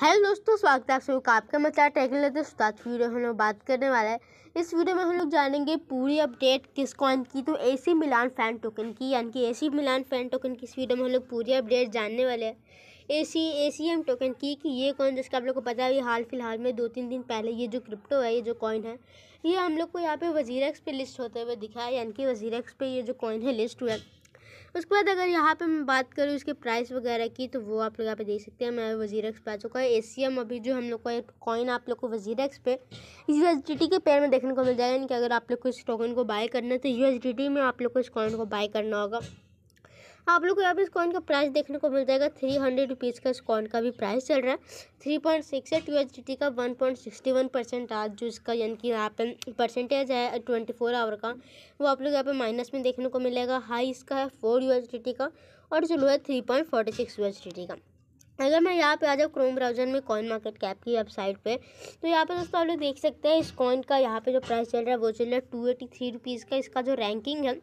hello दोस्तों स्वागत है आप सभी का आपका मचा टेक्नोलॉजी लेते वीडियो हम लोग बात करने वाला है इस वीडियो में हम लोग जानेंगे पूरी अपडेट किस कॉइन की तो एसी मिलान फैन टोकन की यानी कि एसी मिलान फैन टोकन की इस वीडियो में हम लोग पूरी अपडेट जानने वाले हैं एसी एसीएम टोकन की कि ये कॉइन जिसका आप लोग को पता है ये हाल फिलहाल में दो तीन दिन पहले ये जो क्रिप्टो है ये जो कॉइन है ये हम लोग को यहाँ पे वजीरक्स पे लिस्ट होते हुए दिखा है यानी कि वजीरक्स पे ये जो कॉइन है लिस्ट हुआ उसके बाद अगर यहाँ पे मैं बात करूँ इसके प्राइस वगैरह की तो वो आप लोग यहाँ पे देख सकते हैं मैं वजीर एक्स पे आ चुका है एसीएम अभी जो हम लोग को एक कॉइन आप लोग को वजीर एक्स पे टी के पेयर में देखने को मिल जाएगा यानी कि अगर आप लोग को इस टोकन को बाय करना है तो टी में आप लोग को इस कॉइन को बाय करना होगा आप लोग को यहाँ पे इस कॉइन का प्राइस देखने को मिल जाएगा थ्री हंड्रेड रुपीज़ का इस कॉइन का भी प्राइस चल रहा है three point six eight T का one point sixty one percent आज जो इसका यानी कि यहाँ पे परसेंटेज है ट्वेंटी फोर आवर का वो आप लोग यहाँ पे माइनस में देखने को मिलेगा हाई इसका है four U H D T का और जो लो है three point forty six U H D T का अगर मैं यहाँ पे आ जाऊँ क्रोम ब्राउज़र में कॉइन मार्केट कैप की वेबसाइट पे तो यहाँ पे दोस्तों आप लोग देख सकते हैं इस कॉइन का यहाँ पे जो प्राइस चल रहा है वो चल रहा है टू एटी थ्री रुपीज़ का इसका जो रैंकिंग है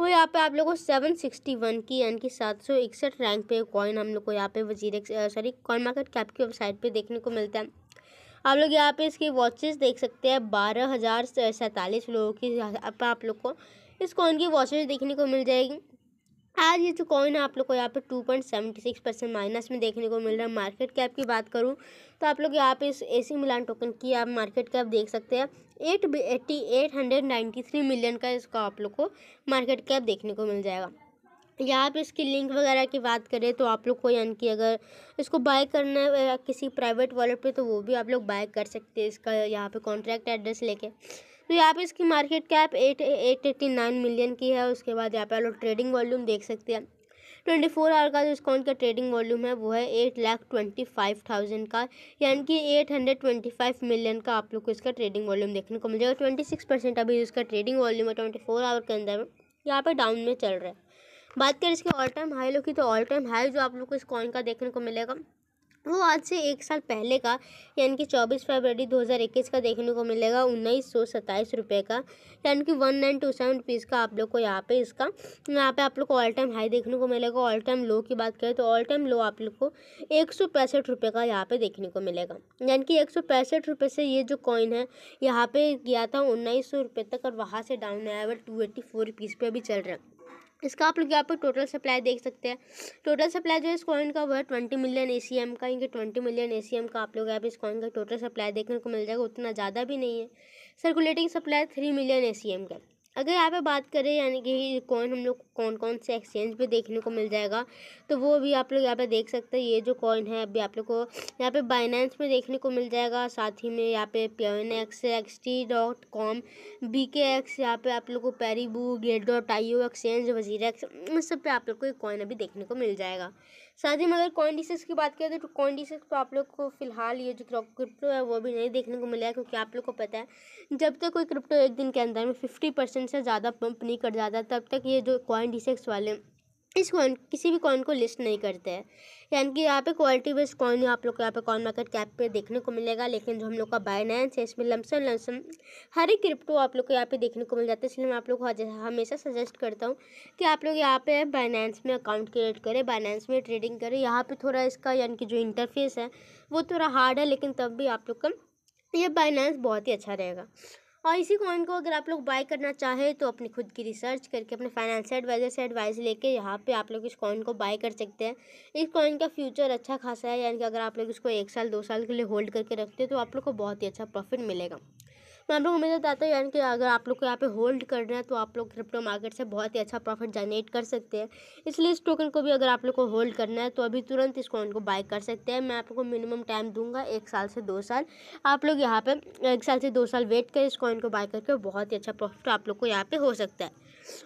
वो यहाँ पे आप लोगों को सेवन सिक्सटी वन की यानी कि सात सौ इकसठ रैंक पे कॉइन हम लोग को यहाँ पे Wazir sorry coin market cap की वेबसाइट पे देखने को मिलता है आप लोग यहाँ पे इसकी वॉचेस देख सकते हैं बारह हज़ार सैंतालीस लोगों की यहाँ आप लोग को इस कॉइन की वॉचेस देखने को मिल जाएगी आज ये जो कॉइन है आप लोग को यहाँ पे two point seventy six percent minus में देखने को मिल रहा है मार्केट कैप की बात करूँ तो आप लोग यहाँ पे इस ए सी मिलान टोकन की आप मार्केट कैप देख सकते हैं eight eighty eight hundred ninety three million का इसका आप लोग को मार्केट कैप देखने को मिल जाएगा यहाँ पे इसकी लिंक वगैरह की बात करें तो आप लोग को यानी कि अगर इसको बाय करना है किसी प्राइवेट वॉलेट पे तो वो भी आप लोग बाय कर सकते हैं इसका यहाँ पे कॉन्ट्रैक्ट एड्रेस लेके तो यहाँ पे इसकी market cap eight eight eighty nine million की है उसके बाद यहाँ पे आप लोग ट्रेडिंग वॉल्यूम देख सकते हैं ट्वेंटी फोर आवर का जो इसकाउंट का ट्रेडिंग वॉल्यूम है वो है eight lakh twenty five thousand का यानी कि eight hundred twenty five million का आप लोग को इसका ट्रेडिंग वॉल्यूम देखने को मिल जाएगा ट्वेंटी सिक्स परसेंट अभी इसका ट्रेडिंग वॉल्यूम है ट्वेंटी फोर आवर के अंदर यहाँ पर डाउन में चल रहा है बात करें इसके ऑल टाइम हाई लो की तो ऑल टाइम हाई जो आप लोग को इस कॉइन का देखने को मिलेगा वो आज से एक साल पहले का यानी कि चौबीस फरवरी 2021 का देखने को मिलेगा उन्नीस सौ सत्ताईस रुपये का यानी कि one nine two seven rupees का आप लोग को यहाँ पे इसका यहाँ पे आप लोग को ऑल टाइम हाई देखने को मिलेगा ऑल टाइम लो की बात करें तो ऑल टाइम लो आप लोग को एक सौ पैंसठ रुपये का यहाँ पे देखने को मिलेगा यानी कि एक सौ पैंसठ रुपये से ये जो कॉइन है यहाँ पर गया था उन्नीस सौ रुपये तक और वहाँ से डाउन आया हुआ टू एट्टी फोर रुपीज़ पे भी चल रहा है इसका आप लोग यहाँ पर टोटल सप्लाई देख सकते हैं टोटल सप्लाई जो है इस कॉइन का वो है twenty million A C M का इनके twenty million A C M का आप लोग यहाँ पर इस कॉइन का टोटल सप्लाई देखने को मिल जाएगा उतना ज़्यादा भी नहीं है circulating supply three million A C M का अगर यहाँ पे बात करें यानी कि कॉइन हम लोग कौन कौन से एक्सचेंज पे देखने को मिल जाएगा तो वो भी आप लोग यहाँ पे देख सकते हैं ये जो कॉइन है अभी आप लोग को यहाँ पे बाइनेंस में देखने को मिल जाएगा साथ ही में यहाँ पे प्योन X X T dot com B K X यहाँ पे आप लोग को Paribu gate dot I O exchange WazirX उन सब पे आप लोग को ये कॉइन अभी देखने को मिल जाएगा साथ ही मगर कॉइन डिसेस की बात करें तो कॉइन डिसेस तो आप लोग को फिलहाल ये जो क्रिप्टो है वो भी नहीं देखने को मिला है क्योंकि आप लोग को पता है जब तक कोई क्रिप्टो एक दिन के अंदर में फिफ्टी परसेंट से ज़्यादा पंप नहीं कर जाता तब तक ये जो कॉइन डिशेक्स वाले इस कॉइन किसी भी कॉइन को लिस्ट नहीं करते हैं यानी कि यहाँ पे क्वालिटी बेस्ड कॉइन आप लोग को यहाँ पे कॉइन मार्केट कैप पे देखने को मिलेगा लेकिन जो हम लोग का बाइनेंस है इसमें लमसम लमसम हर एक क्रिप्टो आप लोग को यहाँ पे देखने को मिल जाता है इसलिए मैं आप लोग को हमेशा सजेस्ट करता हूँ कि आप लोग यहाँ पे बाइनेंस में अकाउंट क्रिएट करें बाइनेंस में ट्रेडिंग करें यहाँ पर थोड़ा इसका यानी कि जो इंटरफेस है वो थोड़ा हार्ड है लेकिन तब भी आप लोग का ये बाइनेंस बहुत ही अच्छा रहेगा और इसी कॉइन को अगर आप लोग बाय करना चाहे तो अपनी खुद की रिसर्च करके अपने फाइनेंशियल एडवाइज़र से एडवाइस लेके यहाँ पे आप लोग इस कॉइन को बाय कर सकते हैं इस कॉइन का फ्यूचर अच्छा खासा है यानी कि अगर आप लोग इसको एक साल दो साल के लिए होल्ड करके रखते हो तो आप लोग को बहुत ही अच्छा प्रॉफिट मिलेगा मैं आप लोग हमेशा तो चाहता हूँ कि अगर आप लोग को यहाँ पे होल्ड करना है तो आप लोग क्रिप्टो मार्केट से बहुत ही अच्छा प्रॉफिट जनरेट कर सकते हैं इसलिए इस टोकन को भी अगर आप लोग को होल्ड करना है तो अभी तुरंत इस कॉइन को बाय कर सकते हैं मैं आप लोग को मिनिमम टाइम दूंगा एक साल से दो साल आप लोग यहाँ पर एक साल से दो साल वेट कर इस कॉइन को बाय करके बहुत ही अच्छा प्रॉफिट आप लोग को यहाँ पर हो सकता है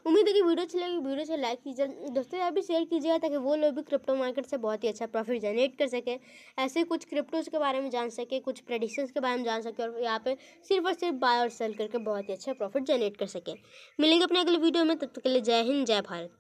उम्मीद है कि वीडियो अच्छी लगी वीडियो से लाइक कीजिए दोस्तों यहाँ भी शेयर कीजिएगा ताकि वो लोग भी क्रिप्टो मार्केट से बहुत ही अच्छा प्रॉफिट जनरेट कर सकें ऐसे कुछ क्रिप्टोज के बारे में जान सके कुछ प्रेडिक्शन के बारे में जान सके और यहाँ पर सिर्फ और सिर्फ बाय और सेल करके बहुत ही अच्छा प्रॉफिट जनरेट कर सकें मिलेंगे अपने अगले वीडियो में तब तक के लिए जय हिंद जय भारत